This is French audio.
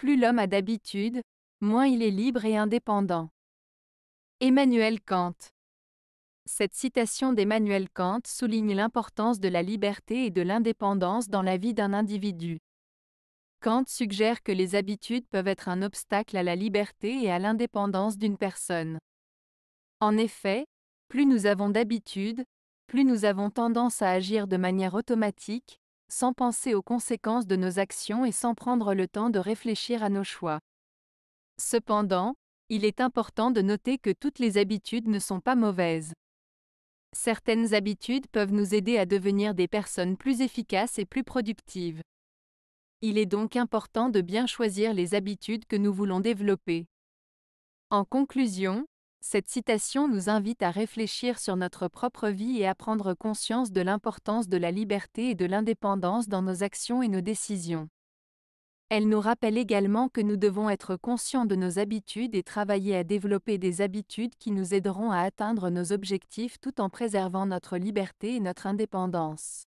Plus l'homme a d'habitude, moins il est libre et indépendant. Emmanuel Kant Cette citation d'Emmanuel Kant souligne l'importance de la liberté et de l'indépendance dans la vie d'un individu. Kant suggère que les habitudes peuvent être un obstacle à la liberté et à l'indépendance d'une personne. En effet, plus nous avons d'habitudes, plus nous avons tendance à agir de manière automatique, sans penser aux conséquences de nos actions et sans prendre le temps de réfléchir à nos choix. Cependant, il est important de noter que toutes les habitudes ne sont pas mauvaises. Certaines habitudes peuvent nous aider à devenir des personnes plus efficaces et plus productives. Il est donc important de bien choisir les habitudes que nous voulons développer. En conclusion, cette citation nous invite à réfléchir sur notre propre vie et à prendre conscience de l'importance de la liberté et de l'indépendance dans nos actions et nos décisions. Elle nous rappelle également que nous devons être conscients de nos habitudes et travailler à développer des habitudes qui nous aideront à atteindre nos objectifs tout en préservant notre liberté et notre indépendance.